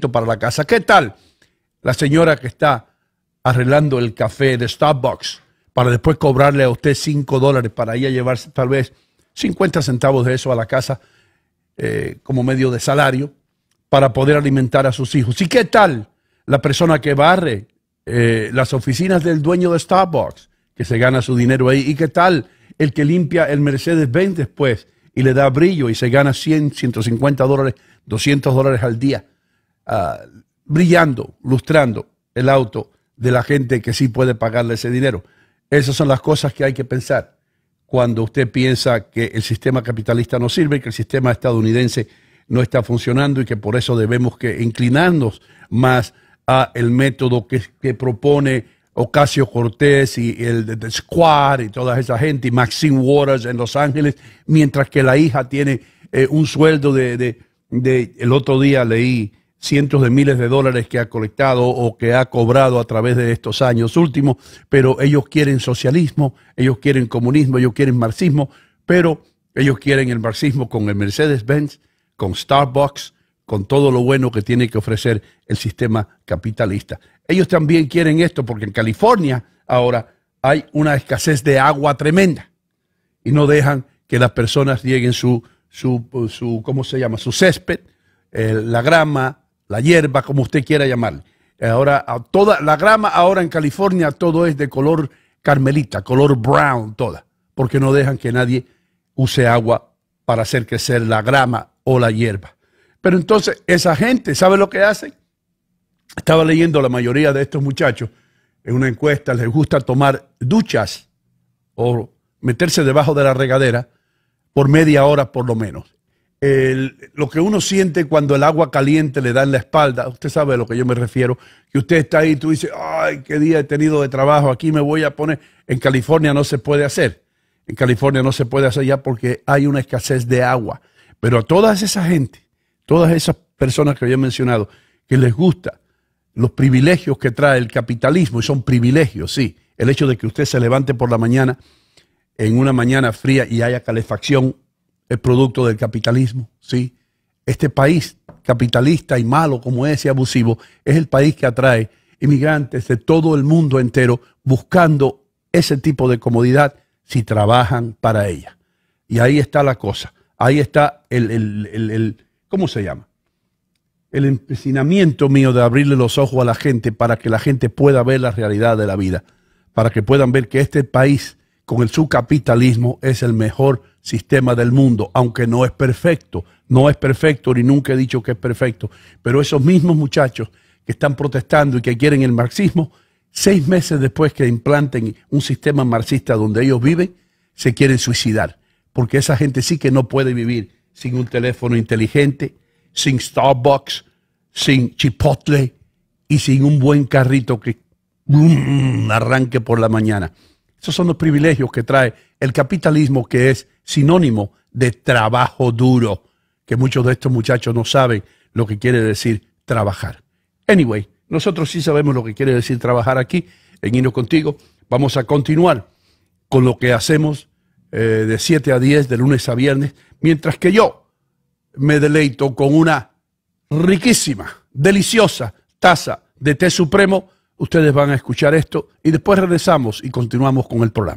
para la casa. ¿Qué tal la señora que está arreglando el café de Starbucks para después cobrarle a usted 5 dólares para a llevarse tal vez 50 centavos de eso a la casa eh, como medio de salario para poder alimentar a sus hijos? ¿Y qué tal la persona que barre eh, las oficinas del dueño de Starbucks que se gana su dinero ahí? ¿Y qué tal el que limpia el Mercedes-Benz después? Y le da brillo y se gana 100, 150 dólares, 200 dólares al día Ah, brillando, lustrando el auto de la gente que sí puede pagarle ese dinero. Esas son las cosas que hay que pensar cuando usted piensa que el sistema capitalista no sirve, que el sistema estadounidense no está funcionando y que por eso debemos que inclinarnos más a el método que, propone Ocasio Cortés y el de Square y toda esa gente, y Maxine Waters en Los Ángeles, mientras que la hija tiene eh, un sueldo de, el otro día leí cientos de miles de dólares que ha colectado o que ha cobrado a través de estos años últimos, pero ellos quieren socialismo, ellos quieren comunismo, ellos quieren marxismo, pero ellos quieren el marxismo con el Mercedes-Benz, con Starbucks, con todo lo bueno que tiene que ofrecer el sistema capitalista. Ellos también quieren esto porque en California ahora hay una escasez de agua tremenda y no dejan que las personas lleguen su, su, su ¿cómo se llama? Su césped, eh, la grama, la hierba, como usted quiera llamarle. Ahora, toda la grama ahora en California todo es de color carmelita, color brown, toda, porque no dejan que nadie use agua para hacer crecer la grama o la hierba. Pero entonces, esa gente, ¿sabe lo que hacen? Estaba leyendo la mayoría de estos muchachos en una encuesta, les gusta tomar duchas o meterse debajo de la regadera por media hora por lo menos lo que uno siente cuando el agua caliente le da en la espalda, usted sabe a lo que yo me refiero, que usted está ahí y tú dices, ay, qué día he tenido de trabajo, aquí me voy a poner, en California no se puede hacer, en California no se puede hacer ya porque hay una escasez de agua, pero a todas esa gente, todas esas personas que había mencionado, que les gusta los privilegios que trae el capitalismo, y son privilegios, sí, el hecho de que usted se levante por la mañana, en una mañana fría y haya calefacción el producto del capitalismo, ¿sí? Este país capitalista y malo como es y abusivo es el país que atrae inmigrantes de todo el mundo entero buscando ese tipo de comodidad si trabajan para ella. Y ahí está la cosa. Ahí está el, el ¿cómo se llama? El empecinamiento mío de abrirle los ojos a la gente para que la gente pueda ver la realidad de la vida, para que puedan ver que este país con el subcapitalismo es el mejor sistema del mundo, aunque no es perfecto. No es perfecto, ni nunca he dicho que es perfecto. Pero esos mismos muchachos que están protestando y que quieren el marxismo, seis meses después que implanten un sistema marxista donde ellos viven, se quieren suicidar. Porque esa gente sí que no puede vivir sin un teléfono inteligente, sin Starbucks, sin Chipotle y sin un buen carrito que mm, arranque por la mañana son los privilegios que trae el capitalismo que es sinónimo de trabajo duro, que muchos de estos muchachos no saben lo que quiere decir trabajar. Anyway, nosotros sí sabemos lo que quiere decir trabajar aquí en Hino Contigo. Vamos a continuar con lo que hacemos eh, de 7 a 10, de lunes a viernes, mientras que yo me deleito con una riquísima, deliciosa taza de té supremo ustedes van a escuchar esto y después regresamos y continuamos con el programa.